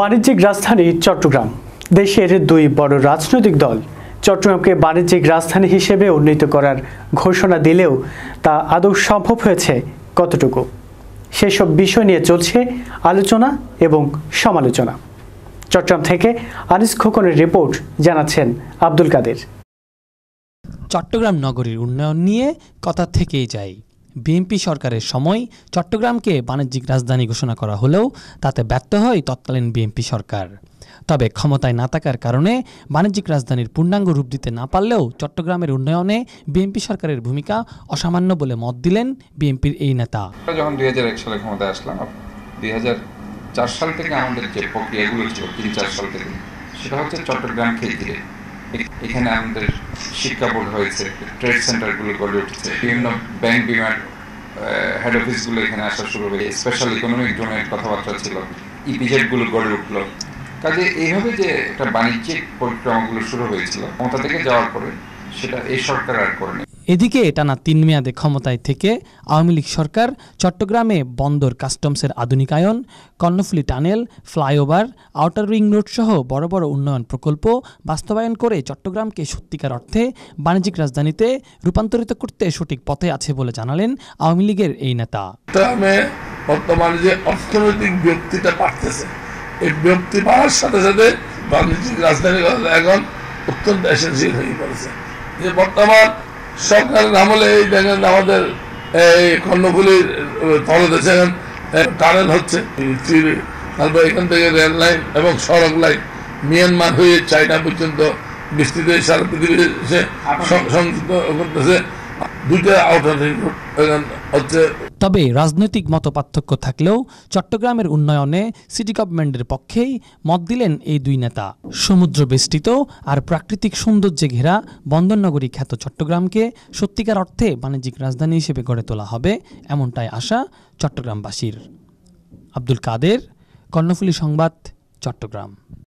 বাণিজ্যিক রাজধানী চট্টগ্রাম দেশের দুই বড় রাজনৈতিক দল চট্টগ্রামকে বাণিজ্যিক রাজধানী হিসেবে উন্নীত করার ঘোষণা দিলেও তা আদৌ সম্ভব হয়েছে কতটুকু সেসব বিষয় নিয়ে চলছে আলোচনা এবং সমালোচনা চট্টগ্রাম থেকে আনিস খোকনের রিপোর্ট জানাচ্ছেন আব্দুল কাদের চট্টগ্রাম নগরীর উন্নয়ন নিয়ে কথা থেকেই যায় বিএনপি সরকারের সময় চট্টগ্রামকে বাণিজ্যিক রাজধানী ঘোষণা করা হলেও তাতে ব্যর্থ হয় তৎকালীন বিএনপি সরকার তবে ক্ষমতায় না থাকার কারণে বাণিজ্যিক রাজধানীর পূর্ণাঙ্গ রূপ দিতে না পারলেও চট্টগ্রামের উন্নয়নে বিএনপি সরকারের ভূমিকা অসামান্য বলে মত দিলেন বিএনপির এই নেতা যখন দুই সালে ক্ষমতায় আসলাম দুই সাল থেকে আমাদের যে প্রক্রিয়াগুলো ছিল তিন চার সাল থেকে সেটা হচ্ছে চট্টগ্রামকে ঘিরে এখানে আমাদের শিক্ষা বোর্ড হয়েছে ট্রেড সেন্টারগুলো গড়ে উঠেছে বিভিন্ন ব্যাংক বিমার হেড অফিসগুলো এখানে আসা শুরু হয়ে স্পেশাল ইকোনমিক জোনের কথাবার্তা ছিল ইপিজেডগুলো e গড়ে উঠলো কাজে এইভাবে যে একটা বাণিজ্যিক পরিক্রমাগুলো শুরু হয়েছিল ক্ষমতা থেকে যাওয়ার পরে সেটা এই সরকার আর করেনি এদিকে টানা তিন মেয়াদে ক্ষমতায় থেকে আওয়ামী লীগ সরকার চট্টগ্রামে বন্দর কাস্টমসের আধুনিকায়ন Karnaphuli tunnel flyover outer ring road সহ বড় বড় উন্নয়ন প্রকল্প বাস্তবায়ন করে চট্টগ্রামকে সত্যিকার অর্থে বাণিজ্যিক রাজধানীতে রূপান্তরিত করতে সঠিক পথে আছে বলে জানালেন আওয়ামী লীগের এই নেতা বর্তমানে যে অর্থনৈতিক ব্যক্তিটা এই ব্যক্তি সাথে সাথে বাণিজ্যিক রাজধানী এখন অত্যন্ত এসেন্সিয়াল হয়ে পড়েছে যে বর্তমান সরকারের আমলে এই দেখেন আমাদের এই কর্ণফুলির তলদেশে টানেল হচ্ছে তারপর এখান থেকে রেল লাইন এবং সড়ক লাইন মিয়ানমার হয়ে চাইনা পর্যন্ত বিস্তৃত সারা পৃথিবীতে সংযুক্ত করতেছে তবে রাজনৈতিক মত পার্থক্য থাকলেও চট্টগ্রামের উন্নয়নে সিটি গভর্নমেন্টের পক্ষেই মত দিলেন এই দুই নেতা সমুদ্র বেষ্টিত আর প্রাকৃতিক সৌন্দর্যে ঘেরা বন্দরনগরী খ্যাত চট্টগ্রামকে সত্যিকার অর্থে বাণিজ্যিক রাজধানী হিসেবে গড়ে তোলা হবে এমনটাই আশা চট্টগ্রামবাসীর আব্দুল কাদের কর্ণফুলী সংবাদ চট্টগ্রাম